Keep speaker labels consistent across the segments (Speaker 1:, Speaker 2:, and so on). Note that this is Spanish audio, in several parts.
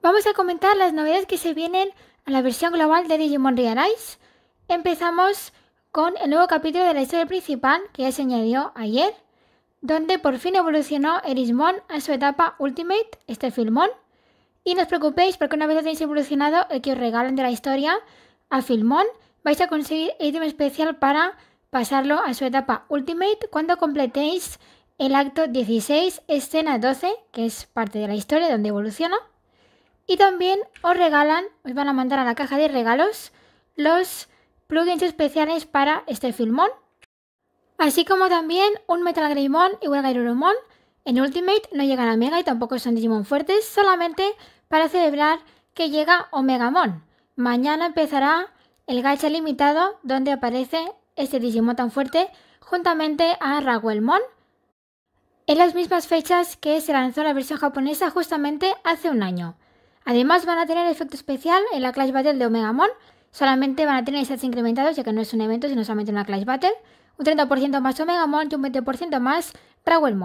Speaker 1: Vamos a comentar las novedades que se vienen a la versión global de Digimon Realize. Empezamos con el nuevo capítulo de la historia principal que ya se añadió ayer, donde por fin evolucionó Erismon a su etapa Ultimate, este filmón. Y no os preocupéis porque una vez lo tenéis evolucionado, el que os regalen de la historia a filmón, vais a conseguir ítem especial para pasarlo a su etapa Ultimate cuando completéis el acto 16, escena 12, que es parte de la historia donde evolucionó. Y también os regalan, os van a mandar a la caja de regalos los plugins especiales para este filmón. Así como también un Metal Greymon y Gairurumon. en Ultimate no llegan a Mega y tampoco son Digimon fuertes, solamente para celebrar que llega Omegamon. Mañana empezará el gacha limitado donde aparece este Digimon tan fuerte juntamente a Raguelmon en las mismas fechas que se lanzó la versión japonesa justamente hace un año. Además van a tener efecto especial en la Clash Battle de Omega Mon. Solamente van a tener sets incrementados, ya que no es un evento, sino solamente una Clash Battle. Un 30% más Omega Mon y un 20% más Rawel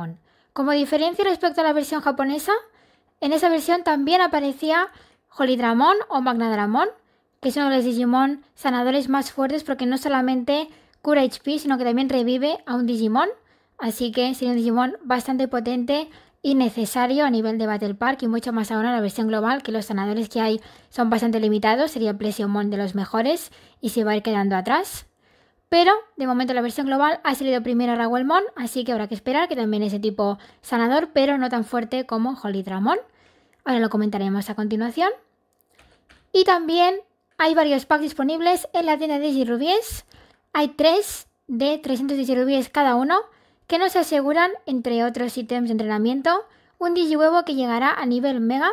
Speaker 1: Como diferencia respecto a la versión japonesa, en esa versión también aparecía Holy o Magna Dramon, que son los Digimon sanadores más fuertes porque no solamente cura HP, sino que también revive a un Digimon. Así que sería un Digimon bastante potente y necesario a nivel de Battle Park y mucho más ahora en la versión global que los sanadores que hay son bastante limitados, sería Plesiomon de los mejores y se va a ir quedando atrás. Pero de momento la versión global ha salido primero Raguelmon, así que habrá que esperar que también ese tipo sanador, pero no tan fuerte como Holidramon. Ahora lo comentaremos a continuación. Y también hay varios packs disponibles en la tienda de Rubies. Hay tres de 310 rubies cada uno que nos aseguran, entre otros ítems de entrenamiento, un digihuevo que llegará a nivel mega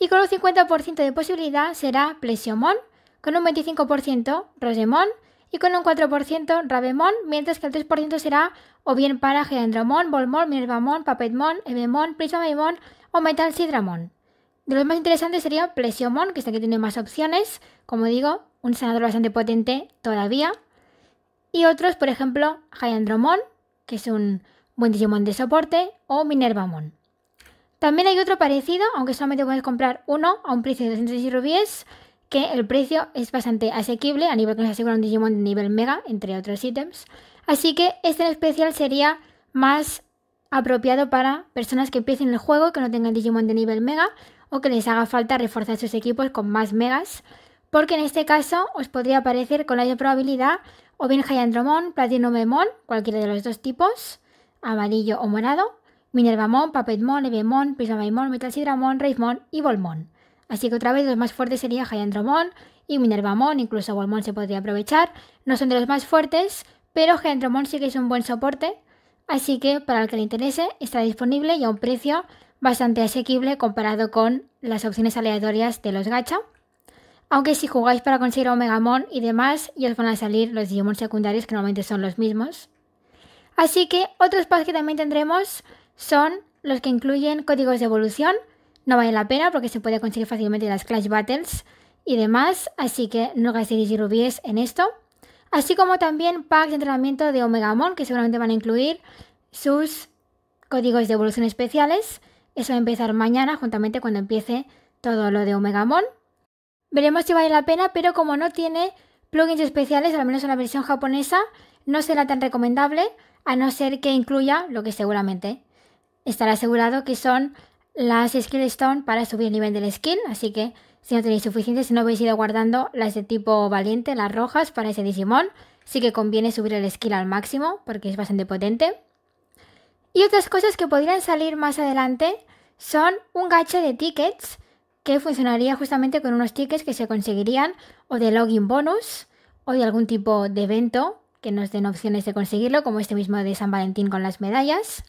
Speaker 1: y con un 50% de posibilidad será Plesiomon, con un 25% Rosemon y con un 4% Rabemon, mientras que el 3% será o bien para Geandromon, Volmon, Minervamon, Papetmon, Ebemon, prismaemon o Metal Sidramon. De los más interesantes sería Plesiomon, que es el que tiene más opciones, como digo, un sanador bastante potente todavía. Y otros, por ejemplo, Hyandromon, que es un buen Digimon de soporte, o Minerva Mon. También hay otro parecido, aunque solamente puedes comprar uno a un precio de 206 rubíes, que el precio es bastante asequible a nivel que nos asegura un Digimon de nivel mega, entre otros ítems. Así que este en especial sería más apropiado para personas que empiecen el juego que no tengan Digimon de nivel mega o que les haga falta reforzar sus equipos con más megas porque en este caso os podría aparecer con la misma probabilidad o bien Hyandromon, Platinum cualquiera de los dos tipos, amarillo o morado, Minervamon, Papetmon, Evemon, Prismamon, Metalsidramon, Raymon y Volmon. Así que otra vez los más fuertes serían Hyandromon y Minervamon, incluso Volmon se podría aprovechar. No son de los más fuertes, pero Hyandromon sí que es un buen soporte, así que para el que le interese está disponible y a un precio bastante asequible comparado con las opciones aleatorias de los gacha. Aunque si jugáis para conseguir Omegamon y demás, ya os van a salir los Digimon secundarios que normalmente son los mismos. Así que otros packs que también tendremos son los que incluyen códigos de evolución. No vale la pena porque se puede conseguir fácilmente las Clash Battles y demás, así que no gastéis rubíes en esto. Así como también packs de entrenamiento de Omegamon que seguramente van a incluir sus códigos de evolución especiales. Eso va a empezar mañana juntamente cuando empiece todo lo de Omegamon. Veremos si vale la pena, pero como no tiene plugins especiales, al menos en la versión japonesa, no será tan recomendable, a no ser que incluya lo que seguramente estará asegurado, que son las skill stone para subir el nivel del skill, así que si no tenéis suficientes, si no habéis ido guardando las de tipo valiente, las rojas para ese Digimon, sí que conviene subir el skill al máximo porque es bastante potente. Y otras cosas que podrían salir más adelante son un gacha de tickets que funcionaría justamente con unos tickets que se conseguirían o de login bonus o de algún tipo de evento que nos den opciones de conseguirlo, como este mismo de San Valentín con las medallas.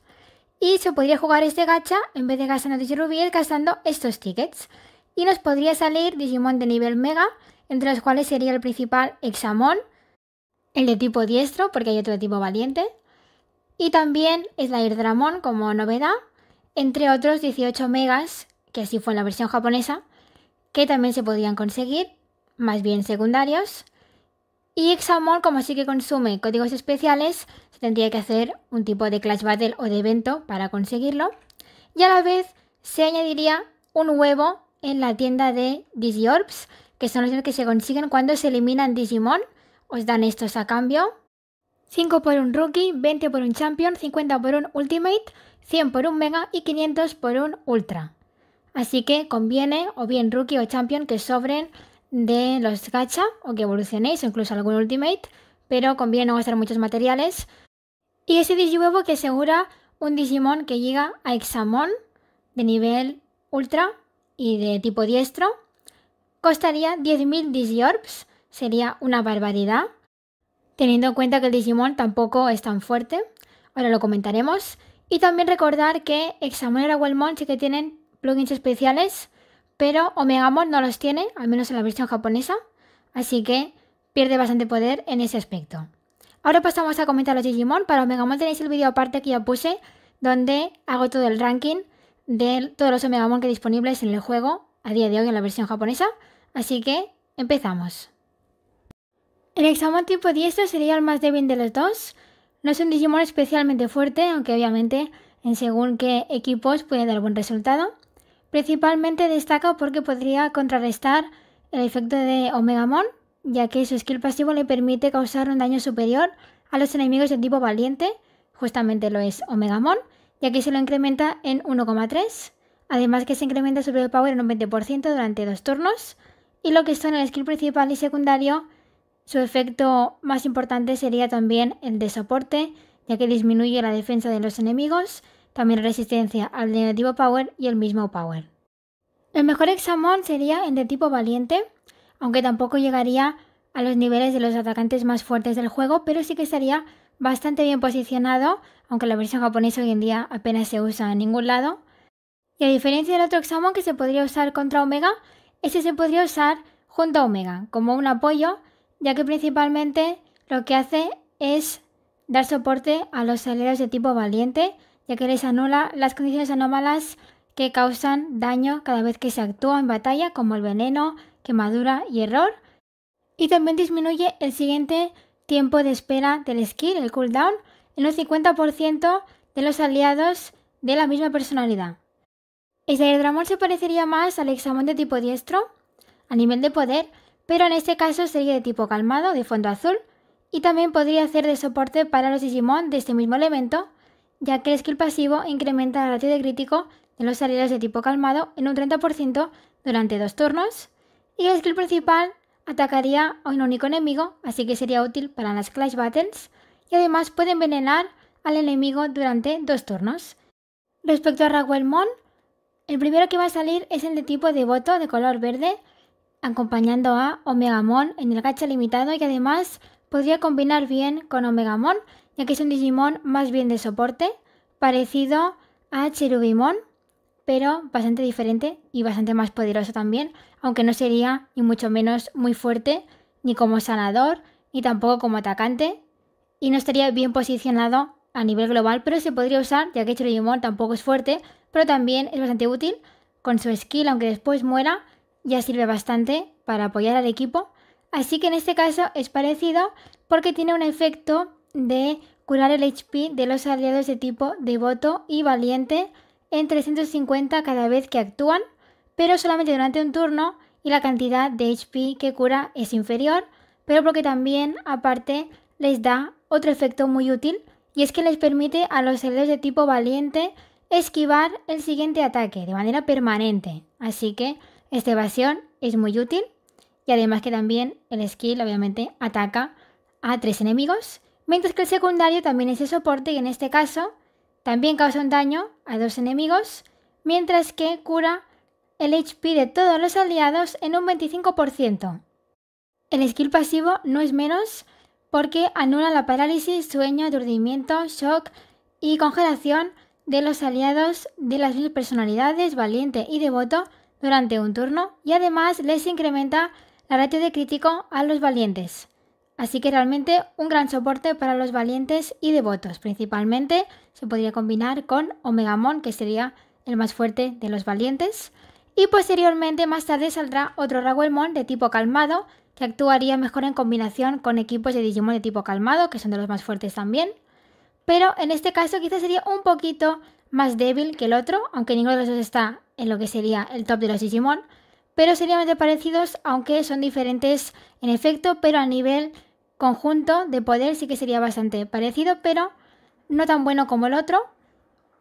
Speaker 1: Y se podría jugar este gacha en vez de gastando rubíes, gastando estos tickets. Y nos podría salir Digimon de nivel Mega, entre los cuales sería el principal Examon, el de tipo diestro, porque hay otro tipo valiente. Y también la Dramon como novedad, entre otros 18 megas que así fue en la versión japonesa, que también se podían conseguir, más bien secundarios. Y Examon, como sí que consume códigos especiales, se tendría que hacer un tipo de Clash Battle o de evento para conseguirlo. Y a la vez se añadiría un huevo en la tienda de Digiorbs, que son los que se consiguen cuando se eliminan Digimon. Os dan estos a cambio. 5 por un Rookie, 20 por un Champion, 50 por un Ultimate, 100 por un Mega y 500 por un Ultra. Así que conviene o bien rookie o champion que sobren de los gacha o que evolucionéis o incluso algún ultimate, pero conviene no gastar muchos materiales. Y ese huevo que asegura un Digimon que llega a Examon de nivel ultra y de tipo diestro. Costaría 10.000 orbs, sería una barbaridad, teniendo en cuenta que el Digimon tampoco es tan fuerte. Ahora lo comentaremos. Y también recordar que Examon y Rawelmon sí que tienen plugins especiales, pero Omega Omegamon no los tiene, al menos en la versión japonesa, así que pierde bastante poder en ese aspecto. Ahora pasamos a comentar los Digimon. Para Omega OmegaMon tenéis el vídeo aparte que ya puse, donde hago todo el ranking de todos los Omegamon que disponibles en el juego a día de hoy en la versión japonesa. Así que empezamos. El Examon tipo 10 sería el más débil de los dos. No es un Digimon especialmente fuerte, aunque obviamente en según qué equipos puede dar buen resultado. Principalmente destaca porque podría contrarrestar el efecto de Omegamon, ya que su skill pasivo le permite causar un daño superior a los enemigos de tipo valiente, justamente lo es Omegamon, ya que se lo incrementa en 1,3, además que se incrementa su power en un 20% durante dos turnos, y lo que son el skill principal y secundario, su efecto más importante sería también el de soporte, ya que disminuye la defensa de los enemigos también resistencia al negativo Power y el mismo Power. El mejor examón sería el de tipo Valiente, aunque tampoco llegaría a los niveles de los atacantes más fuertes del juego, pero sí que estaría bastante bien posicionado, aunque la versión japonesa hoy en día apenas se usa en ningún lado. Y a diferencia del otro examón que se podría usar contra Omega, este se podría usar junto a Omega, como un apoyo, ya que principalmente lo que hace es dar soporte a los aleros de tipo valiente, ya que les anula las condiciones anómalas que causan daño cada vez que se actúa en batalla, como el veneno, quemadura y error. Y también disminuye el siguiente tiempo de espera del skill, el cooldown, en un 50% de los aliados de la misma personalidad. Este aerodramón se parecería más al examen de tipo diestro, a nivel de poder, pero en este caso sería de tipo calmado, de fondo azul, y también podría ser de soporte para los Digimon de este mismo elemento, ya que el skill el pasivo incrementa la ratio de crítico de los aliados de tipo calmado en un 30% durante dos turnos, y el skill principal atacaría a un único enemigo, así que sería útil para las Clash Battles, y además puede envenenar al enemigo durante dos turnos. Respecto a Raguelmon, el primero que va a salir es el de tipo devoto de color verde, acompañando a Omegamon en el gacha limitado y además podría combinar bien con Omegamon, ya que es un Digimon más bien de soporte, parecido a Cherubimon, pero bastante diferente y bastante más poderoso también, aunque no sería ni mucho menos muy fuerte, ni como sanador, ni tampoco como atacante, y no estaría bien posicionado a nivel global, pero se podría usar, ya que Cherubimon tampoco es fuerte, pero también es bastante útil con su skill, aunque después muera, ya sirve bastante para apoyar al equipo. Así que en este caso es parecido porque tiene un efecto de curar el HP de los aliados de tipo devoto y valiente en 350 cada vez que actúan, pero solamente durante un turno y la cantidad de HP que cura es inferior, pero porque también aparte les da otro efecto muy útil y es que les permite a los aliados de tipo valiente esquivar el siguiente ataque de manera permanente. Así que esta evasión es muy útil y además que también el skill obviamente ataca a tres enemigos mientras que el secundario también es de soporte y en este caso también causa un daño a dos enemigos, mientras que cura el HP de todos los aliados en un 25%. El skill pasivo no es menos porque anula la parálisis, sueño, aturdimiento, shock y congelación de los aliados de las mil personalidades, valiente y devoto durante un turno y además les incrementa la ratio de crítico a los valientes. Así que realmente un gran soporte para los valientes y devotos. Principalmente se podría combinar con Omegamon, que sería el más fuerte de los valientes. Y posteriormente, más tarde, saldrá otro Raguelmon de tipo calmado, que actuaría mejor en combinación con equipos de Digimon de tipo calmado, que son de los más fuertes también. Pero en este caso quizás sería un poquito más débil que el otro, aunque ninguno de los dos está en lo que sería el top de los Digimon. Pero serían bastante parecidos, aunque son diferentes en efecto, pero a nivel conjunto de poder sí que sería bastante parecido, pero no tan bueno como el otro.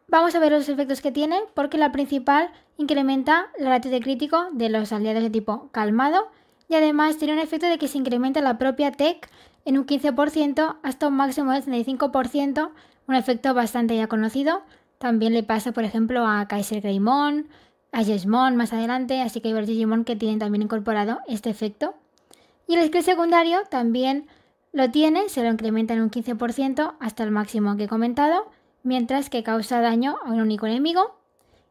Speaker 1: Vamos a ver los efectos que tiene, porque la principal incrementa la ratio de crítico de los aliados de tipo calmado y además tiene un efecto de que se incrementa la propia tech en un 15% hasta un máximo del 35%, un efecto bastante ya conocido. También le pasa, por ejemplo, a Kaiser Greymon, a Jesmon más adelante, así que hay varios que tienen también incorporado este efecto. Y el skill secundario también lo tiene, se lo incrementa en un 15% hasta el máximo que he comentado, mientras que causa daño a un único enemigo.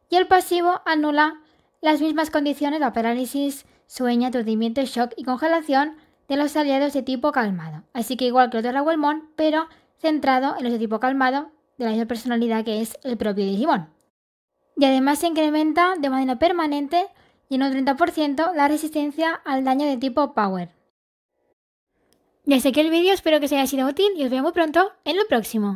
Speaker 1: Y el pasivo anula las mismas condiciones de parálisis, sueño, aturdimiento, shock y congelación de los aliados de tipo calmado. Así que igual que de otro Raguelmon, pero centrado en los de tipo calmado de la misma personalidad que es el propio Digimon. Y además se incrementa de manera permanente y en un 30% la resistencia al daño de tipo Power, ya sé que el vídeo espero que os haya sido útil y os veo muy pronto en lo próximo.